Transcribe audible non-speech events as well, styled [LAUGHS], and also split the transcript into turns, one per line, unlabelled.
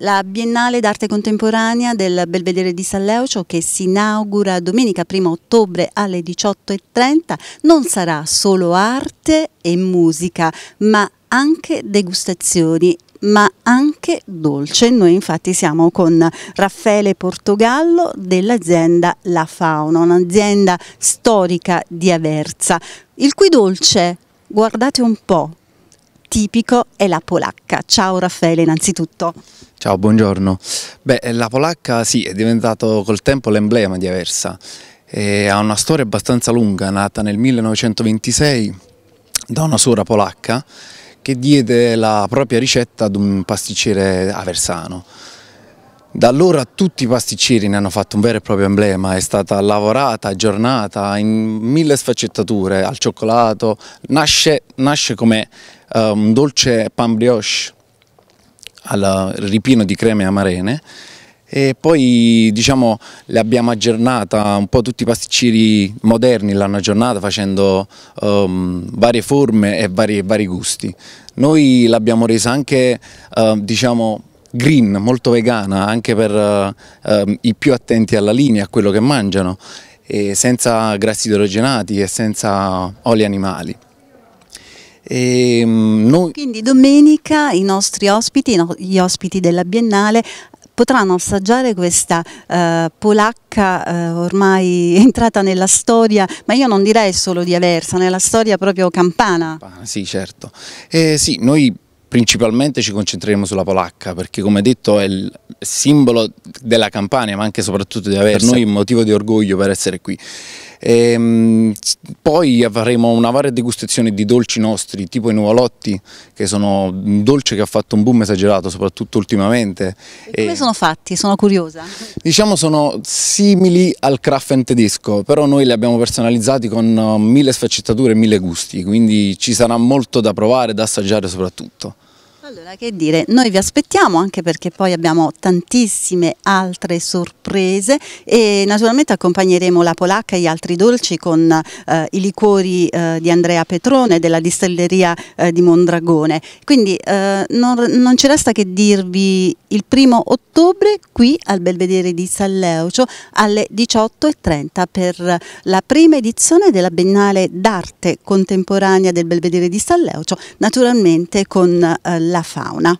La Biennale d'arte contemporanea del Belvedere di San Leucio che si inaugura domenica 1 ottobre alle 18.30 non sarà solo arte e musica ma anche degustazioni ma anche dolce. Noi infatti siamo con Raffaele Portogallo dell'azienda La Fauna, un'azienda storica di Aversa, il cui dolce, guardate un po', tipico è la polacca. Ciao Raffaele
innanzitutto. Ciao, buongiorno. Beh, la polacca sì, è diventato col tempo l'emblema di Aversa. E ha una storia abbastanza lunga, nata nel 1926 da una suora polacca che diede la propria ricetta ad un pasticcere aversano. Da allora tutti i pasticceri ne hanno fatto un vero e proprio emblema, è stata lavorata, aggiornata in mille sfaccettature, al cioccolato, nasce, nasce come uh, un dolce pan brioche al ripieno di creme amarene e poi diciamo abbiamo aggiornata, un po' tutti i pasticceri moderni l'hanno aggiornata facendo um, varie forme e vari, vari gusti. Noi l'abbiamo resa anche uh, diciamo green, molto vegana anche per eh, ehm, i più attenti alla linea, a quello che mangiano, senza grassi idrogenati e senza oli animali. E, ehm, noi...
Quindi domenica i nostri ospiti, gli ospiti della Biennale, potranno assaggiare questa eh, polacca eh, ormai [LAUGHS] entrata nella storia, ma io non direi solo di Aversa, nella storia proprio campana.
sì, certo. Eh, sì, noi Principalmente ci concentreremo sulla polacca perché come detto è il simbolo della Campania ma anche e soprattutto di avere per noi un motivo di orgoglio per essere qui. E, ehm, poi avremo una varia degustazione di dolci nostri tipo i nuvolotti che sono un dolce che ha fatto un boom esagerato soprattutto ultimamente. E come e,
sono fatti? Sono curiosa.
Diciamo sono simili al Kraft tedesco però noi li abbiamo personalizzati con uh, mille sfaccettature e mille gusti quindi ci sarà molto da provare, da assaggiare soprattutto.
Allora, che dire, noi vi aspettiamo anche perché poi abbiamo tantissime altre sorprese e naturalmente accompagneremo la polacca e gli altri dolci con eh, i liquori eh, di Andrea Petrone della distelleria eh, di Mondragone. Quindi eh, non, non, ci resta che dirvi il primo ottobre qui al Belvedere di San Leucio alle 18.30 per la prima edizione della Biennale d'arte contemporanea del Belvedere di San Leucio, naturalmente con eh, la la fauna.